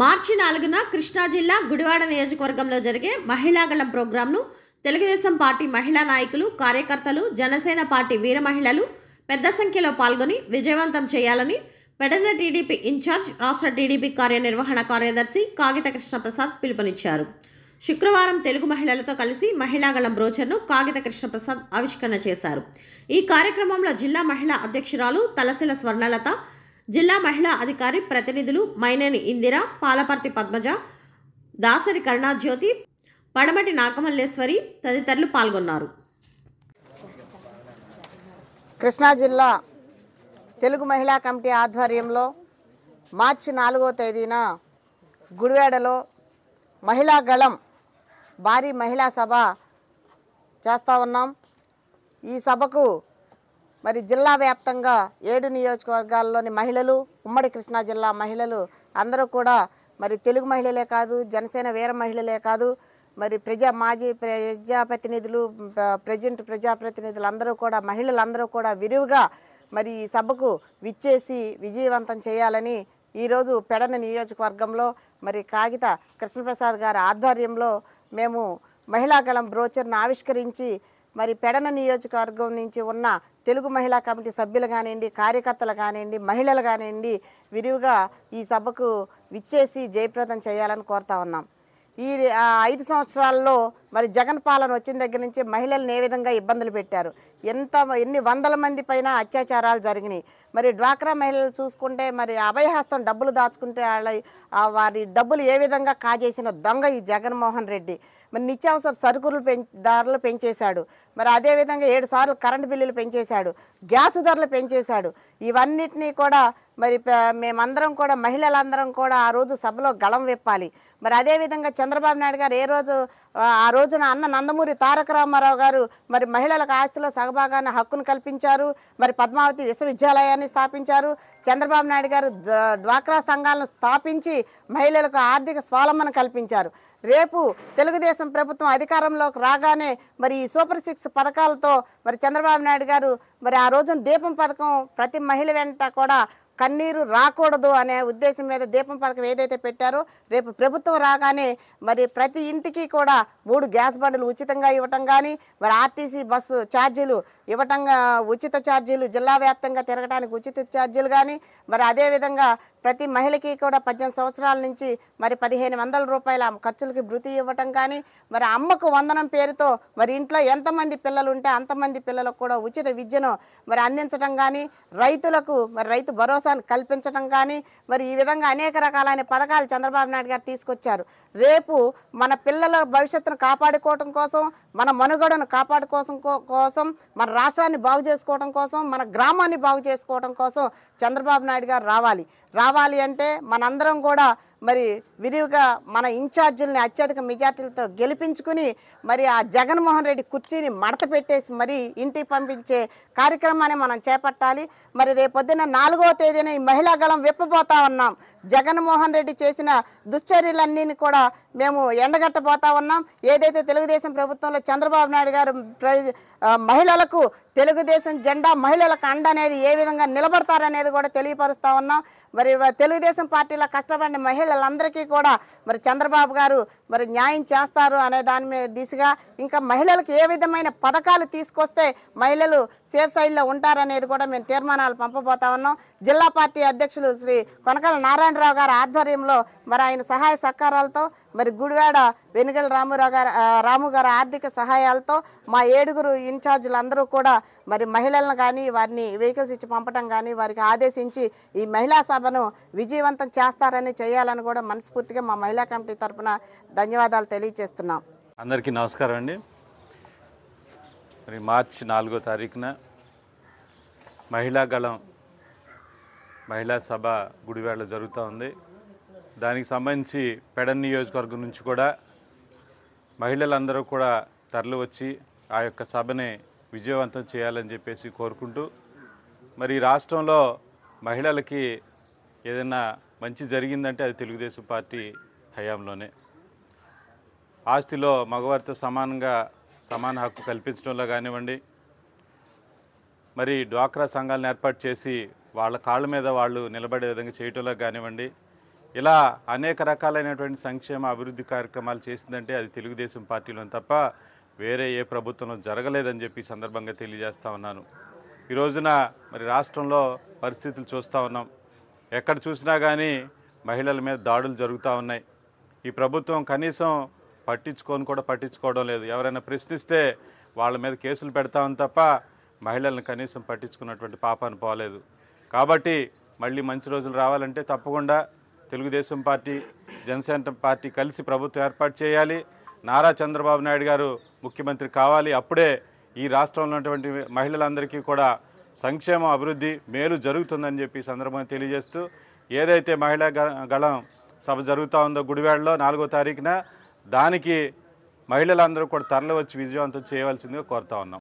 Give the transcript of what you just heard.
మార్చి నాలుగున కృష్ణా జిల్లా గుడివాడ నియోజకవర్గంలో జరిగే మహిళాగళం ప్రోగ్రాంను తెలుగుదేశం పార్టీ మహిళా నాయకులు కార్యకర్తలు జనసేన పార్టీ వీర మహిళలు పెద్ద సంఖ్యలో పాల్గొని విజయవంతం చేయాలని పెడన టీడీపీ ఇన్ఛార్జ్ రాష్ట్ర టీడీపీ కార్యనిర్వహణ కార్యదర్శి కాగిత కృష్ణప్రసాద్ పిలుపునిచ్చారు శుక్రవారం తెలుగు మహిళలతో కలిసి మహిళాగళం బ్రోచర్ను కాగిత కృష్ణప్రసాద్ ఆవిష్కరణ చేశారు ఈ కార్యక్రమంలో జిల్లా మహిళా అధ్యక్షురాలు తలసిల స్వర్ణలత జిల్లా మహిళా అధికారి ప్రతినిధులు మైనేని ఇందిర పాలపర్తి పద్మజ దాసరి కరుణాజ్యోతి పడమటి నాగమల్లేశ్వరి తదితరులు పాల్గొన్నారు కృష్ణా జిల్లా తెలుగు మహిళా కమిటీ ఆధ్వర్యంలో మార్చి నాలుగో తేదీన గుడివాడలో మహిళా గళం భారీ మహిళా సభ చేస్తూ ఉన్నాం ఈ సభకు మరి జిల్లా వ్యాప్తంగా ఏడు నియోజకవర్గాల్లోని మహిళలు ఉమ్మడి కృష్ణా జిల్లా మహిళలు అందరూ కూడా మరి తెలుగు మహిళలే కాదు జనసేన వీర మహిళలే కాదు మరి ప్రజా మాజీ ప్రజాప్రతినిధులు ప్రజెంట్ ప్రజాప్రతినిధులు అందరూ కూడా మహిళలందరూ కూడా విరివిగా మరి ఈ సభకు విచ్చేసి విజయవంతం చేయాలని ఈరోజు పెడన నియోజకవర్గంలో మరి కాగిత కృష్ణప్రసాద్ గారి ఆధ్వర్యంలో మేము మహిళా మహిళాగళం బ్రోచర్ను ఆవిష్కరించి మరి పెడన నియోజకవర్గం నుంచి ఉన్న తెలుగు మహిళా కమిటీ సభ్యులు కానివ్వండి కార్యకర్తలు కానివ్వండి మహిళలు కానివ్వండి విరివిగా ఈ సభకు విచ్చేసి జయప్రదం చేయాలని కోరుతా ఉన్నాం ఈ ఐదు సంవత్సరాల్లో మరి జగన్ పాలన వచ్చిన దగ్గర నుంచి మహిళలను ఏ విధంగా ఇబ్బందులు పెట్టారు ఎంత ఎన్ని వందల మంది పైన అత్యాచారాలు జరిగినాయి మరి డ్వాక్రా మహిళలు చూసుకుంటే మరి అభయహస్తం డబ్బులు దాచుకుంటే వాళ్ళ వారి డబ్బులు ఏ విధంగా కాజేసిన దొంగ ఈ జగన్మోహన్ రెడ్డి మరి నిత్యావసర సరుకులు పెం ధరలు పెంచేశాడు మరి అదేవిధంగా ఏడు సార్లు కరెంటు బిల్లులు పెంచేశాడు గ్యాస్ ధరలు పెంచేశాడు ఇవన్నిటినీ కూడా మరి మేమందరం కూడా మహిళలందరం కూడా ఆ రోజు సభలో గళం విప్పాలి మరి అదేవిధంగా చంద్రబాబు నాయుడు గారు ఏ రోజు ఆ రోజున అన్న నందమూరి తారక రామారావు గారు మరి మహిళలకు ఆస్తిలో సగభాగాన్ని హక్కును కల్పించారు మరి పద్మావతి విశ్వవిద్యాలయాన్ని స్థాపించారు చంద్రబాబు నాయుడు గారు డ్వాక్రా సంఘాలను స్థాపించి మహిళలకు ఆర్థిక స్వాలంబన కల్పించారు రేపు తెలుగుదేశం ప్రభుత్వం అధికారంలోకి రాగానే మరి ఈ సూపర్ సిక్స్ పథకాలతో మరి చంద్రబాబు నాయుడు గారు మరి ఆ రోజున దీపం పథకం ప్రతి మహిళ వెంట కూడా కన్నీరు రాకూడదు అనే ఉద్దేశం మీద దీపం పథకం ఏదైతే పెట్టారో రేపు ప్రభుత్వం రాగానే మరి ప్రతి ఇంటికి కూడా మూడు గ్యాస్ బండ్లు ఉచితంగా ఇవ్వటం కానీ మరి ఆర్టీసీ బస్సు ఛార్జీలు ఇవ్వటంగా ఉచిత ఛార్జీలు జిల్లా వ్యాప్తంగా తిరగడానికి ఉచిత ఛార్జీలు కానీ మరి అదేవిధంగా ప్రతి మహిళకి కూడా పద్దెనిమిది సంవత్సరాల నుంచి మరి పదిహేను వందల రూపాయల ఖర్చులకి భృతి ఇవ్వటం కానీ మరి అమ్మకు వందనం పేరుతో మరి ఇంట్లో ఎంతమంది పిల్లలు ఉంటే అంతమంది పిల్లలకు కూడా ఉచిత విద్యను మరి అందించడం కానీ రైతులకు మరి రైతు భరోసా రాష్ట్రాన్ని కల్పించడం కానీ మరి ఈ విధంగా అనేక రకాలైన పథకాలు చంద్రబాబు నాయుడు గారు తీసుకొచ్చారు రేపు మన పిల్లల భవిష్యత్తును కాపాడుకోవటం కోసం మన మనుగడను కాపాడుకోసం కోసం మన రాష్ట్రాన్ని బాగు చేసుకోవడం కోసం మన గ్రామాన్ని బాగు చేసుకోవడం కోసం చంద్రబాబు నాయుడు గారు రావాలి రావాలి అంటే మనందరం కూడా మరి విరివిగా మన ఇన్ఛార్జీలని అత్యధిక మెజార్టీలతో గెలిపించుకుని మరి ఆ జగన్మోహన్ రెడ్డి కుర్చీని మడత పెట్టేసి మరి ఇంటికి పంపించే కార్యక్రమాన్ని మనం చేపట్టాలి మరి రేపొద్దున నాలుగో తేదీన ఈ మహిళా గళం విప్పబోతా ఉన్నాం జగన్మోహన్ రెడ్డి చేసిన దుశ్చర్యలన్నీ కూడా మేము ఎండగట్టబోతా ఉన్నాం ఏదైతే తెలుగుదేశం ప్రభుత్వంలో చంద్రబాబు నాయుడు గారు మహిళలకు తెలుగుదేశం జెండా మహిళలకు అండ అనేది ఏ విధంగా నిలబడతారనేది కూడా తెలియపరుస్తూ ఉన్నాం మరి తెలుగుదేశం పార్టీలో కష్టపడిన మహిళ మహిళలందరికీ కూడా మరి చంద్రబాబు గారు మరి న్యాయం చేస్తారు అనే దాని మీద దిశగా ఇంకా మహిళలకు ఏ విధమైన పథకాలు తీసుకొస్తే మహిళలు సేఫ్ సైడ్లో ఉంటారనేది కూడా మేము తీర్మానాలు పంపబోతా ఉన్నాం జిల్లా పార్టీ అధ్యక్షులు శ్రీ కొనకల నారాయణరావు గారి ఆధ్వర్యంలో మరి ఆయన సహాయ సహకారాలతో మరి గుడివాడ వెనుగల రామురావు గారు రాము గారు ఆర్థిక సహాయాలతో మా ఏడుగురు ఇన్ఛార్జీలందరూ కూడా మరి మహిళలను కానీ వారిని వెహికల్స్ ఇచ్చి పంపడం కానీ వారికి ఆదేశించి ఈ మహిళా సభను విజయవంతం చేస్తారని చేయాలని అందరిని కూడా మనస్ఫూర్తిగా మా మహిళా కమిటీ తరఫున ధన్యవాదాలు తెలియజేస్తున్నాం అందరికీ నమస్కారం అండి మరి మార్చి నాలుగో తారీఖున మహిళా గళం మహిళా సభ గుడివేళ జరుగుతూ ఉంది దానికి సంబంధించి పెడన్ నియోజకవర్గం నుంచి కూడా మహిళలందరూ కూడా తరలి వచ్చి ఆ యొక్క సభని విజయవంతం చేయాలని చెప్పేసి కోరుకుంటూ మరి రాష్ట్రంలో మహిళలకి ఏదైనా మంచి జరిగిందంటే అది తెలుగుదేశం పార్టీ హయాంలోనే ఆస్తిలో మగవారితో సమానంగా సమాన హక్కు కల్పించడంలో కానివ్వండి మరి డ్వాక్రా సంఘాలను ఏర్పాటు చేసి వాళ్ళ కాళ్ళ మీద వాళ్ళు నిలబడే విధంగా చేయటంలో కానివ్వండి ఇలా అనేక రకాలైనటువంటి సంక్షేమ అభివృద్ధి కార్యక్రమాలు చేసిందంటే అది తెలుగుదేశం పార్టీలో తప్ప వేరే ఏ ప్రభుత్వంలో జరగలేదని చెప్పి సందర్భంగా తెలియజేస్తూ ఉన్నాను ఈ రోజున మరి రాష్ట్రంలో పరిస్థితులు చూస్తూ ఉన్నాం ఎక్కడ చూసినా కానీ మహిళల మీద దాడులు జరుగుతూ ఉన్నాయి ఈ ప్రభుత్వం కనీసం పట్టించుకొని కూడా పట్టించుకోవడం లేదు ఎవరైనా ప్రశ్నిస్తే వాళ్ళ మీద కేసులు పెడతామని తప్ప మహిళలను కనీసం పట్టించుకున్నటువంటి పాపాను పోలేదు కాబట్టి మళ్ళీ మంచి రోజులు రావాలంటే తప్పకుండా తెలుగుదేశం పార్టీ జనసేన పార్టీ కలిసి ప్రభుత్వం ఏర్పాటు చేయాలి నారా చంద్రబాబు నాయుడు గారు ముఖ్యమంత్రి కావాలి అప్పుడే ఈ రాష్ట్రంలో ఉన్నటువంటి మహిళలందరికీ కూడా సంక్షేమ అభివృద్ధి మేలు జరుగుతుందని చెప్పి సందర్భంగా తెలియజేస్తూ ఏదైతే మహిళా గళం సభ జరుగుతూ ఉందో గుడివాడలో నాలుగో తారీఖున దానికి మహిళలందరూ కూడా తరలి వచ్చి విజయవంతం చేయవలసిందిగా కోరుతా ఉన్నాం